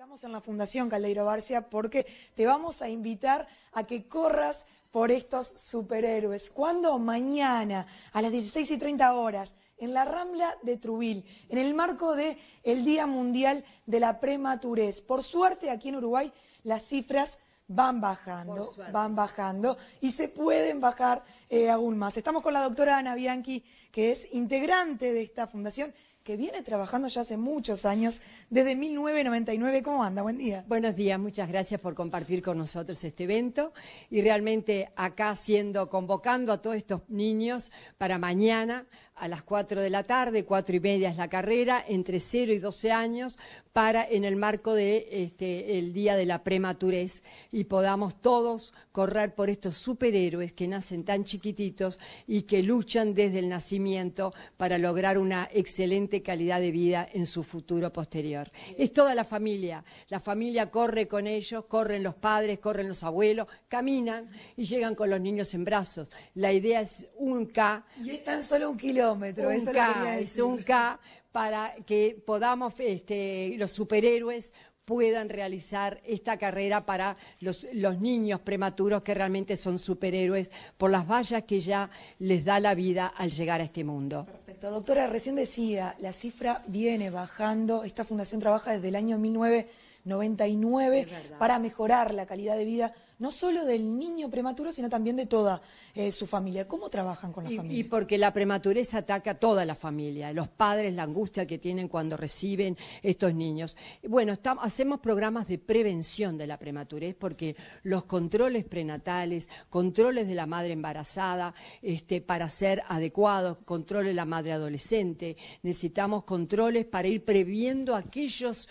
Estamos en la Fundación Caldeiro Barcia porque te vamos a invitar a que corras por estos superhéroes. ¿Cuándo? Mañana, a las 16 y 30 horas, en la Rambla de Trubil, en el marco del Día Mundial de la Prematurez. Por suerte, aquí en Uruguay, las cifras van bajando, van bajando y se pueden bajar eh, aún más. Estamos con la doctora Ana Bianchi, que es integrante de esta fundación que viene trabajando ya hace muchos años, desde 1999. ¿Cómo anda? Buen día. Buenos días, muchas gracias por compartir con nosotros este evento y realmente acá siendo, convocando a todos estos niños para mañana a las 4 de la tarde, 4 y media es la carrera, entre 0 y 12 años, para en el marco de este, el día de la prematurez y podamos todos correr por estos superhéroes que nacen tan chiquititos y que luchan desde el nacimiento para lograr una excelente calidad de vida en su futuro posterior. Es toda la familia, la familia corre con ellos, corren los padres, corren los abuelos, caminan y llegan con los niños en brazos. La idea es un K. Y es tan solo un kilómetro, es un K para que podamos, este, los superhéroes puedan realizar esta carrera para los, los, niños prematuros que realmente son superhéroes por las vallas que ya les da la vida al llegar a este mundo. Perfecto. Doctora, recién decía, la cifra viene bajando. Esta fundación trabaja desde el año 1999 para mejorar la calidad de vida no solo del niño prematuro, sino también de toda eh, su familia. ¿Cómo trabajan con la familia? Y porque la prematurez ataca a toda la familia, los padres, la angustia que tienen cuando reciben estos niños. Bueno, hacemos programas de prevención de la prematurez porque los controles prenatales, controles de la madre embarazada, este, para ser adecuados, controles de la madre adolescente, necesitamos controles para ir previendo aquellos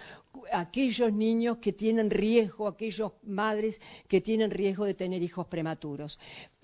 aquellos niños que tienen riesgo, aquellos madres que tienen riesgo de tener hijos prematuros.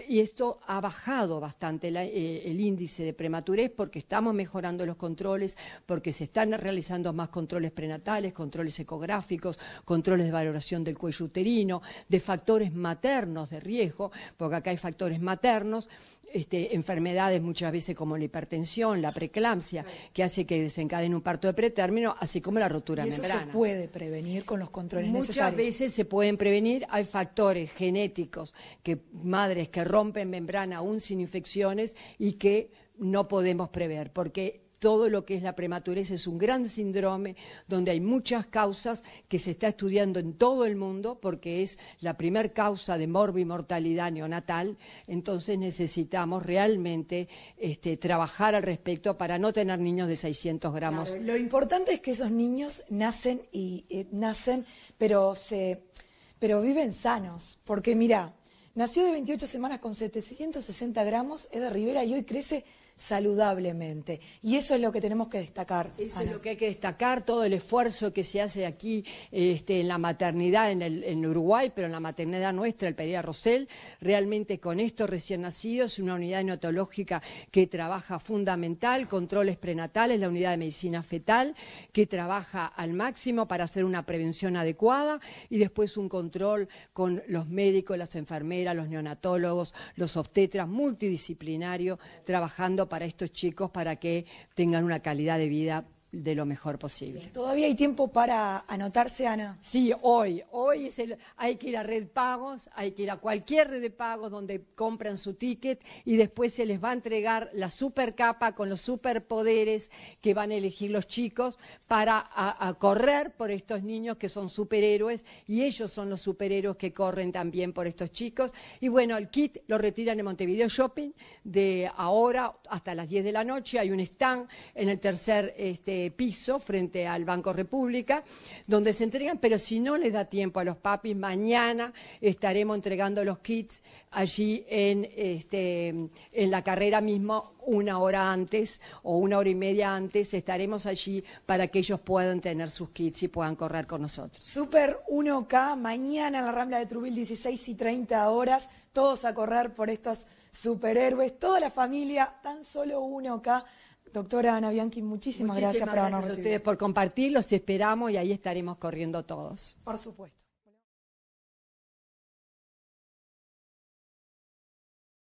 Y esto ha bajado bastante eh, el índice de prematurez porque estamos mejorando los controles, porque se están realizando más controles prenatales, controles ecográficos, controles de valoración del cuello uterino, de factores maternos de riesgo, porque acá hay factores maternos, este, enfermedades muchas veces como la hipertensión, la preeclampsia, que hace que desencaden un parto de pretérmino, así como la rotura membrana puede prevenir con los controles necesarios. Muchas veces se pueden prevenir, hay factores genéticos, que madres que rompen membrana aún sin infecciones y que no podemos prever, porque todo lo que es la prematurez es un gran síndrome donde hay muchas causas que se está estudiando en todo el mundo porque es la primer causa de mortalidad neonatal, entonces necesitamos realmente este, trabajar al respecto para no tener niños de 600 gramos. lo importante es que esos niños nacen y eh, nacen, pero se pero viven sanos, porque mira, nació de 28 semanas con 760 gramos, es de Rivera y hoy crece saludablemente. Y eso es lo que tenemos que destacar. Eso es lo que hay que destacar, todo el esfuerzo que se hace aquí este, en la maternidad en, Uruguay, pero en la maternidad nuestra, el Pereira Rosell, realmente con estos recién nacidos, una unidad neonatológica que trabaja fundamental, controles prenatales, la unidad de medicina fetal, que trabaja al máximo para hacer una prevención adecuada y después un control con los médicos, las enfermeras, los neonatólogos, los obstetras, multidisciplinario, trabajando para estos chicos para que tengan una calidad de vida de lo mejor posible. ¿Todavía hay tiempo para anotarse, Ana? Sí, hoy. Hoy es el, hay que ir a Red Pagos, hay que ir a cualquier red de pagos donde compran su ticket y después se les va a entregar la super capa con los superpoderes que van a elegir los chicos para correr por estos niños que son superhéroes y ellos son los superhéroes que corren también por estos chicos. Y bueno, el kit lo retiran en Montevideo Shopping de ahora hasta las 10 de la noche. Hay un stand en el tercer... Este, piso frente al Banco República, donde se entregan, pero si no les da tiempo a los papis, mañana estaremos entregando los kits allí en, este, en la carrera mismo una hora antes o una hora y media antes estaremos allí para que ellos puedan tener sus kits y puedan correr con nosotros. Super 1K, mañana en la Rambla de Trubil, 16 y 30 horas, todos a correr por estos superhéroes, toda la familia, tan solo 1K Doctora Ana Bianchi, muchísimas, gracias, por habernos gracias a ustedes por compartir, los esperamos y ahí estaremos corriendo todos. Por supuesto.